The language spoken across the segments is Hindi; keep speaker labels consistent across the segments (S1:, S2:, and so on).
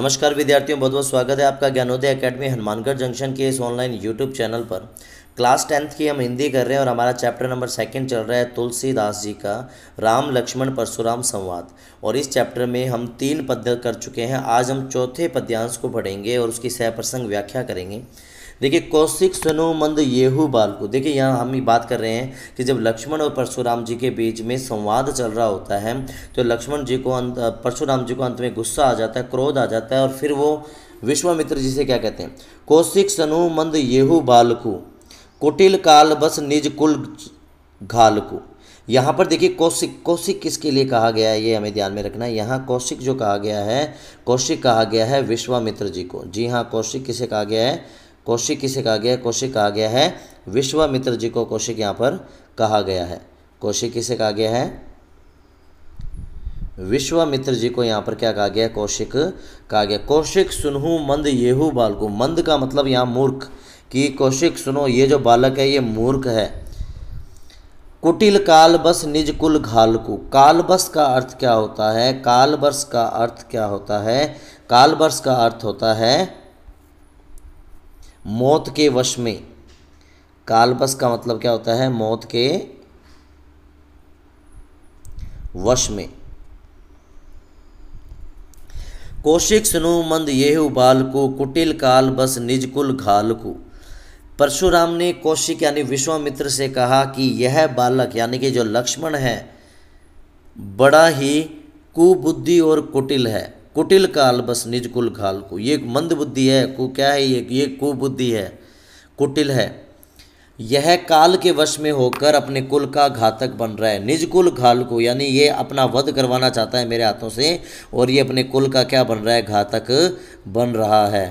S1: नमस्कार विद्यार्थियों बहुत बहुत स्वागत है आपका ज्ञानोदय एकेडमी हनुमानगढ़ जंक्शन के इस ऑनलाइन यूट्यूब चैनल पर क्लास टेंथ की हम हिंदी कर रहे हैं और हमारा चैप्टर नंबर सेकंड चल रहा है तुलसीदास जी का राम लक्ष्मण परशुराम संवाद और इस चैप्टर में हम तीन पद्य कर चुके हैं आज हम चौथे पद्यांश को पढ़ेंगे और उसकी सह प्रसंग व्याख्या करेंगे देखिए कौशिक स्नोमंद येहू बाल को देखिए यहाँ हम बात कर रहे हैं कि जब लक्ष्मण और परशुराम जी के बीच में संवाद चल रहा होता है तो लक्ष्मण जी को परशुराम जी को अंत में गुस्सा आ जाता है क्रोध आ जाता है और फिर वो विश्वामित्र जी से क्या कहते हैं कौशिक स्नोमंद येहू बालकू कुटिल काल बस निज कुल को यहाँ पर देखिए कौशिक कौशिक किसके लिए कहा गया है ये हमें ध्यान में रखना है यहाँ कौशिक जो कहा गया है कौशिक कहा गया है विश्वामित्र जी को जी हाँ कौशिक किसे कहा गया है कौशिक किसे कहा गया है कौशिक कहा गया है विश्वामित्र जी को कौशिक यहाँ पर कहा गया है कौशिक किसे कहा गया है विश्वामित्र जी को यहाँ पर क्या कहा गया कौशिक कहा गया कौशिक सुनहू मंद येहू बालको मंद का मतलब यहाँ मूर्ख कि कौशिक सुनो ये जो बालक है ये मूर्ख है कुटिल काल बस निज कुल घालकू कालबस का अर्थ क्या होता है कालबस का अर्थ क्या होता है कालबस का अर्थ होता है मौत के वश में कालबस का मतलब क्या होता है मौत के वश में कौशिक सुनु मंद येहु बालकु कुटिल काल बस निजकुल घालकु परशुराम ने कौशिक यानी विश्वामित्र से कहा कि यह बालक यानी कि जो लक्ष्मण है बड़ा ही कुबुद्धि और कुटिल है कुटिल काल बस निज कुल खाल को ये मंद बुद्धि है को क्या है ये ये कुबुद्धि है कुटिल है यह काल के वश में होकर अपने कुल का घातक बन रहा है निज कुल घाल को यानी ये अपना वध करवाना चाहता है मेरे हाथों से और ये अपने कुल का क्या बन रहा है घातक बन रहा है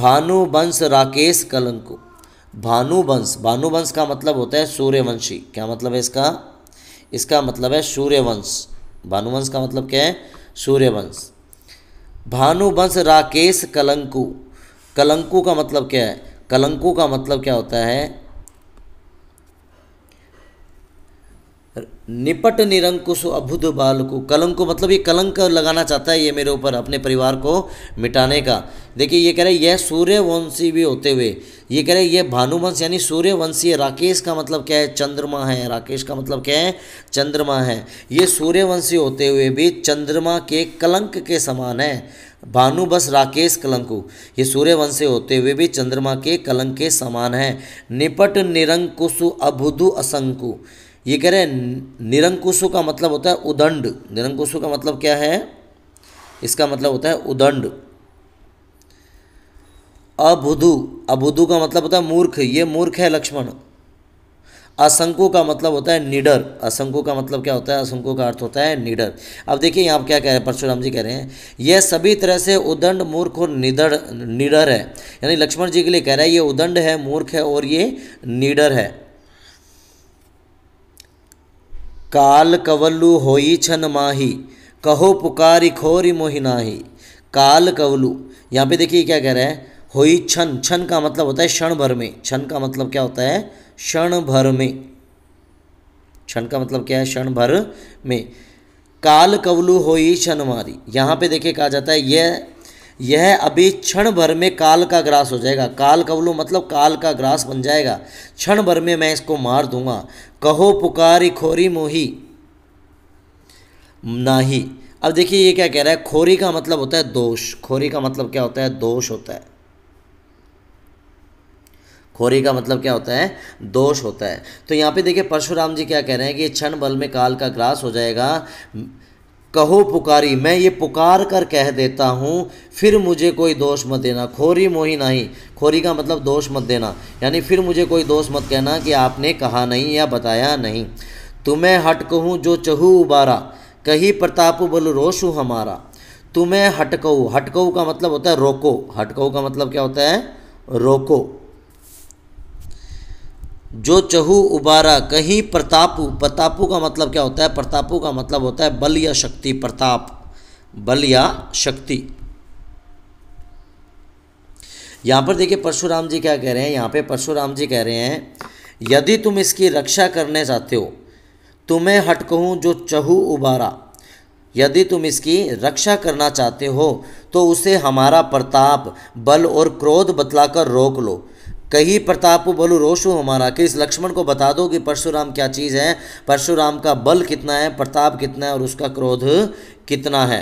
S1: भानु वंश राकेश कलंक भानु वंश भानु वंश का मतलब होता है सूर्यवंशी क्या मतलब है इसका इसका मतलब है सूर्यवंश भानुवंश का मतलब क्या है सूर्यवंश भानुवंश राकेश कलंकु कलंकु का मतलब क्या है कलंकु का मतलब क्या होता है निपट निरंकुश अभुध बाल को कलंक को मतलब ये कलंक लगाना चाहता है ये मेरे ऊपर अपने परिवार को मिटाने का देखिए ये कह रहे हैं यह सूर्यवंशी भी होते हुए ये कह रहे हैं यह भानुवंश यानी सूर्यवंशी राकेश का मतलब क्या है चंद्रमा है राकेश का मतलब क्या है चंद्रमा है ये सूर्यवंशी होते हुए भी चंद्रमा के कलंक के समान है भानु बस राकेश कलंकु ये सूर्यवंश से होते हुए भी चंद्रमा के कलंक के समान है निपट निरंकुशु अभुधु असंकु ये कह रहे हैं निरंकुशों का मतलब होता है उदंड निरंकुशों का मतलब क्या है इसका मतलब होता है उदंड अबुधु अबुधु का मतलब होता है मूर्ख ये मूर्ख है लक्ष्मण असंकु का मतलब होता है निडर असंकु का मतलब क्या होता है असंकु का अर्थ होता है निडर अब देखिए यहाँ क्या कह रहे हैं परशुराम जी कह रहे हैं यह सभी तरह से उदंड मूर्ख और निडर निडर है यानी लक्ष्मण जी के लिए कह रहा है ये उदंड है मूर्ख है और ये निडर है काल कवलु होई छन माही कहो पुकारी खोरी मोहिनाही काल कवलु यहाँ पे देखिए क्या कह रहा है होई छन छन का मतलब होता है क्षण भर में क्षण का मतलब क्या होता है क्षण भर में क्षण का मतलब क्या है क्षण भर में काल कवलु होई छन मारी यहाँ पे देखिए कहा जाता है यह यह अभी क्षण भर में काल का ग्रास हो जाएगा काल कबलू मतलब काल का ग्रास बन जाएगा क्षण भर में मैं इसको मार दूंगा कहो पुकारी खोरी मोही नाही अब देखिए ये क्या कह रहा है खोरी का मतलब होता है दोष खोरी का मतलब क्या होता है दोष होता है खोरी का मतलब क्या होता है दोष होता है तो यहाँ पे देखिए परशुराम जी क्या कह रहे हैं कि क्षण बल में काल का ग्रास हो जाएगा कहो पुकारी मैं ये पुकार कर कह देता हूँ फिर मुझे कोई दोष मत देना खोरी मोही नहीं खोरी का मतलब दोष मत देना यानी फिर मुझे कोई दोष मत कहना कि आपने कहा नहीं या बताया नहीं तुम्हें हट कहूँ जो चहू उबारा कही प्रतापु बल रोशू हमारा तुम्हें हटकऊ हटकऊ का मतलब होता है रोको हटकऊ का मतलब क्या होता है रोको जो चहु उबारा कहीं प्रतापू प्रतापू का मतलब क्या होता है प्रतापू का मतलब होता है बल या शक्ति प्रताप बल या शक्ति यहाँ पर देखिए परशुराम जी क्या कह रहे हैं यहाँ पे परशुराम जी कह रहे हैं यदि तुम इसकी रक्षा करने चाहते हो तुम्हें तो हट कहूँ जो चहु उबारा यदि तुम इसकी रक्षा करना चाहते हो तो उसे हमारा प्रताप बल और क्रोध बतलाकर रोक लो कही प्रताप बलु रोशु हमारा कि इस लक्ष्मण को बता दो कि परशुराम क्या चीज़ है परशुराम का बल कितना है प्रताप कितना है और उसका क्रोध कितना है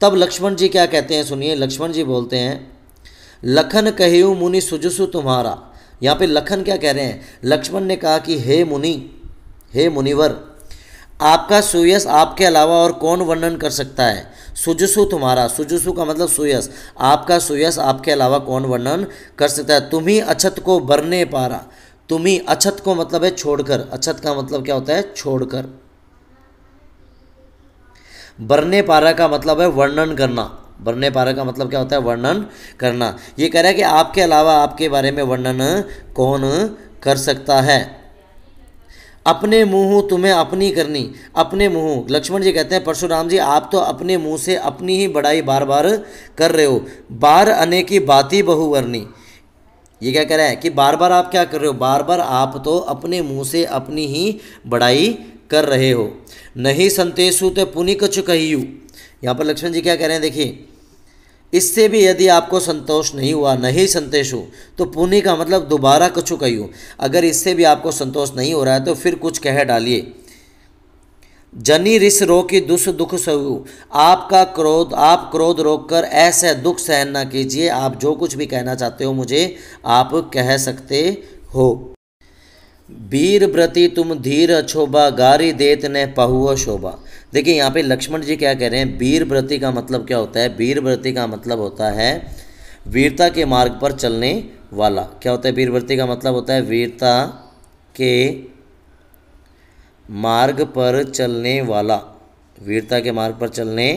S1: तब लक्ष्मण जी क्या कहते हैं सुनिए लक्ष्मण जी बोलते हैं लखन कहयु मुनि सुजसु तुम्हारा यहाँ पे लखन क्या कह रहे हैं लक्ष्मण ने कहा कि हे मुनि हे मुनिवर आपका सुयस आपके अलावा और कौन वर्णन कर सकता है सुजसु तुम्हारा सुजसु का मतलब सुयस आपका सुयस आपके अलावा कौन वर्णन कर सकता है तुम्ही अछत को बरने पारा तुम्ही अछत को मतलब है छोड़कर अछत का मतलब क्या होता है छोड़कर बरने पारा का मतलब है वर्णन करना बरने पारा का मतलब क्या होता है वर्णन करना ये कह रहा है कि आपके अलावा आपके बारे में वर्णन कौन कर सकता है अपने मुँह तुम्हें अपनी करनी अपने मुँह लक्ष्मण जी कहते हैं परशुराम जी आप तो अपने मुँह से अपनी ही बड़ाई बार बार कर रहे हो बार अने की बात बहु बहुवरनी ये क्या कह रहा है कि बार बार आप क्या कर रहे हो बार बार आप तो अपने मुँह से अपनी ही बड़ाई कर रहे हो नहीं संतेशु तो पुनिक चुकू यहाँ पर लक्ष्मण जी क्या कह रहे हैं देखिए इससे भी यदि आपको संतोष नहीं हुआ नहीं संतोष हो तो पुण्य का मतलब दोबारा कछु कही अगर इससे भी आपको संतोष नहीं हो रहा है तो फिर कुछ कह डालिए जनी रिस रो की दुस दुख सहु आपका क्रोध आप क्रोध रोककर ऐसे दुख सहन ना कीजिए आप जो कुछ भी कहना चाहते हो मुझे आप कह सकते हो वीर व्रति तुम धीर अछोभा गारी देत ने पहुआ शोभा देखिए यहाँ पे लक्ष्मण जी क्या कह रहे हैं वीरव्रति का मतलब क्या होता है वीरव्रति का मतलब होता है वीरता के मार्ग पर चलने वाला क्या होता है वीरव्रति का मतलब होता है वीरता के मार्ग पर चलने वाला वीरता के मार्ग पर चलने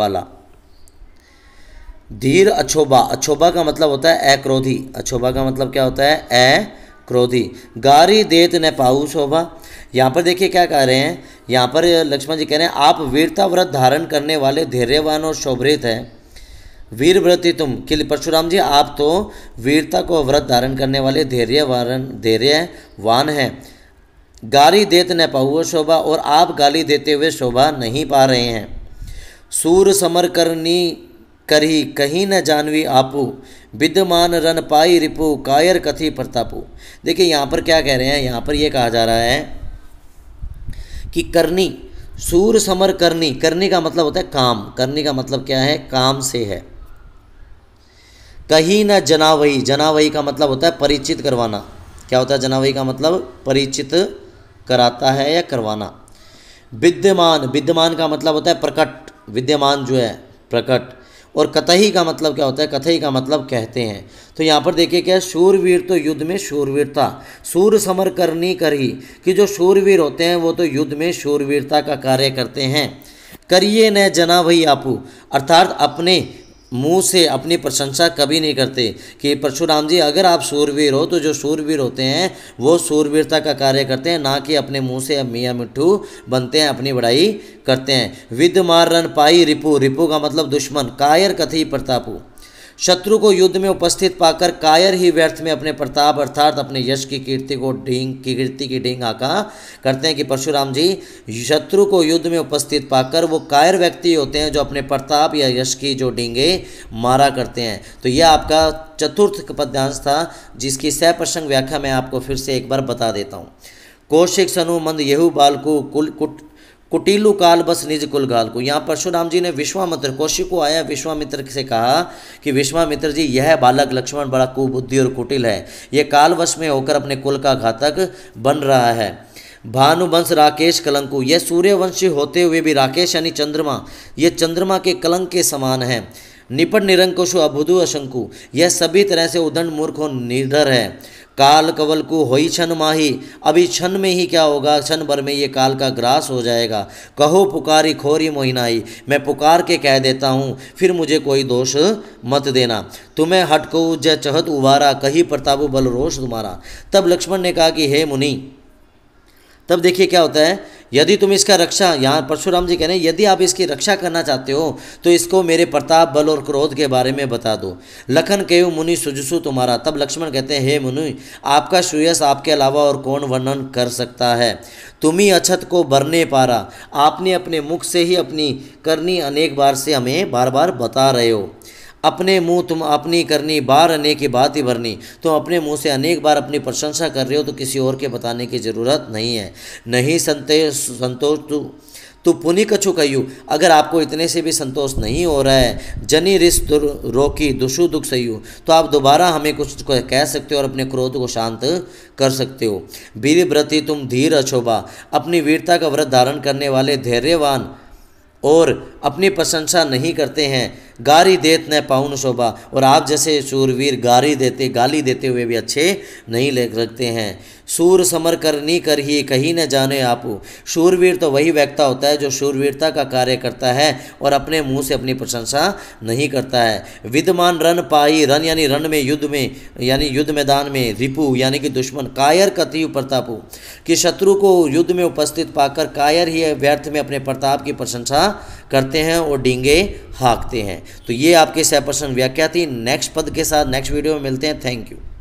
S1: वाला धीर अछोबा अछोबा का मतलब होता है अक्रोधी अछोबा का मतलब क्या होता है अक्रोधी गारी देत न पाऊ शोभा यहाँ पर देखिए क्या कह रहे हैं यहाँ पर लक्ष्मण जी कह रहे हैं आप वीरता व्रत धारण करने वाले धैर्यवान और शोभरित हैं वीर तुम कि परशुराम जी आप तो वीरता को व्रत धारण करने वाले धैर्य वारण धैर्यवान हैं गाली देत न पाऊ शोभा और आप गाली देते हुए शोभा नहीं पा रहे हैं सूर समर करनी ही कहीं न जानवी आपू विद्यमान रन पाई रिपु कायर कथी प्रतापू देखिए यहाँ पर क्या कह रहे हैं यहाँ पर ये कहा जा रहा है कि करनी सूर समर करनी करनी का मतलब होता है काम करनी का मतलब क्या है काम से है कहीं ना जनावही जनावही का मतलब होता है परिचित करवाना क्या होता है जनावही का मतलब परिचित कराता है या करवाना विद्यमान विद्यमान का मतलब होता है प्रकट विद्यमान जो है प्रकट और कतही का मतलब क्या होता है कथई का मतलब कहते हैं तो यहाँ पर देखिए क्या शूरवीर तो युद्ध में शूरवीरता सूर समर करनी ही कि जो शूरवीर होते हैं वो तो युद्ध में शूरवीरता का कार्य करते हैं करिए न जना भई आपू अर्थात अपने मुंह से अपनी प्रशंसा कभी नहीं करते कि परशुराम जी अगर आप सूरवीर हो तो जो सूरवीर होते हैं वो सूरवीरता का कार्य करते हैं ना कि अपने मुंह से अब मियाँ मिट्ठू बनते हैं अपनी बड़ाई करते हैं विद मार रन पाई रिपू रिपू का मतलब दुश्मन कायर कथी प्रतापू शत्रु को युद्ध में उपस्थित पाकर कायर ही व्यर्थ में अपने प्रताप अर्थात अपने यश की कीर्ति को ढींग की कीर्ति की ढींग आका करते हैं कि परशुराम जी शत्रु को युद्ध में उपस्थित पाकर वो कायर व्यक्ति होते हैं जो अपने प्रताप या यश की जो ढींगे मारा करते हैं तो यह आपका चतुर्थ पद्यांश था जिसकी सह प्रसंग व्याख्या मैं आपको फिर से एक बार बता देता हूँ कौशिक सनु मंद यहू बालकू कुल कुट कुटिलु काल बस निज कुल गाल को यहाँ परशुराम जी ने विश्वामित्र कौशिक को आया विश्वामित्र से कहा कि विश्वामित्र जी यह बालक लक्ष्मण बड़ा कुबुद्धि और कुटिल है यह कालवश में होकर अपने कुल का घातक बन रहा है भानुवंश राकेश कलंकु यह सूर्यवंशी होते हुए भी राकेश यानी चंद्रमा यह चंद्रमा के कलंक के समान है निपट निरंकुश अभुदु अशंकु यह सभी तरह से उदंड मूर्ख और निर्धर है काल कवल को ही छन माही अभी क्षण में ही क्या होगा क्षण भर में ये काल का ग्रास हो जाएगा कहो पुकारी खोरी मोहिनाई मैं पुकार के कह देता हूँ फिर मुझे कोई दोष मत देना तुम्हें हटको जय चहत उबारा कही प्रतापु बल रोष तुम्हारा तब लक्ष्मण ने कहा कि हे मुनि तब देखिए क्या होता है यदि तुम इसका रक्षा यहाँ परशुराम जी कह रहे हैं यदि आप इसकी रक्षा करना चाहते हो तो इसको मेरे प्रताप बल और क्रोध के बारे में बता दो लखन केयु मुनि सुजसु तुम्हारा तब लक्ष्मण कहते हैं हे मुनि आपका श्रेयस आपके अलावा और कौन वर्णन कर सकता है तुम ही अछत को बरने पारा आपने अपने मुख से ही अपनी करनी अनेक बार से हमें बार बार बता रहे हो अपने मुंह तुम अपनी करनी बार अनेक की बात ही भरनी तुम अपने मुंह से अनेक बार अपनी प्रशंसा कर रहे हो तो किसी और के बताने की ज़रूरत नहीं है नहीं संतोष संतोष तू तो पुनि कछु कहू अगर आपको इतने से भी संतोष नहीं हो रहा है जनी रिस रोकी दुशु दुख सही तो आप दोबारा हमें कुछ तो कह सकते हो और अपने क्रोध को शांत कर सकते हो वीर व्रति तुम धीर अछोबा अपनी वीरता का व्रत धारण करने वाले धैर्यवान और अपनी प्रशंसा नहीं करते हैं गारी देत न पाउन शोभा और आप जैसे सूरवीर गारी देते गाली देते हुए भी अच्छे नहीं ले रखते हैं सूर समर करनी कर ही कहीं न जाने आप शूरवीर तो वही व्यक्ता होता है जो शूरवीरता का कार्य करता है और अपने मुंह से अपनी प्रशंसा नहीं करता है विद्यमान रन पाई रन यानी रण में युद्ध में यानी युद्ध मैदान में रिपु यानी कि दुश्मन कायर कथयु प्रतापु कि शत्रु को युद्ध में उपस्थित पाकर कायर ही व्यर्थ में अपने प्रताप की प्रशंसा करते हैं और डींगे हाँकते हैं तो ये आपके सह प्रश्न व्याख्या थी नेक्स्ट पद के साथ नेक्स्ट वीडियो में मिलते हैं थैंक यू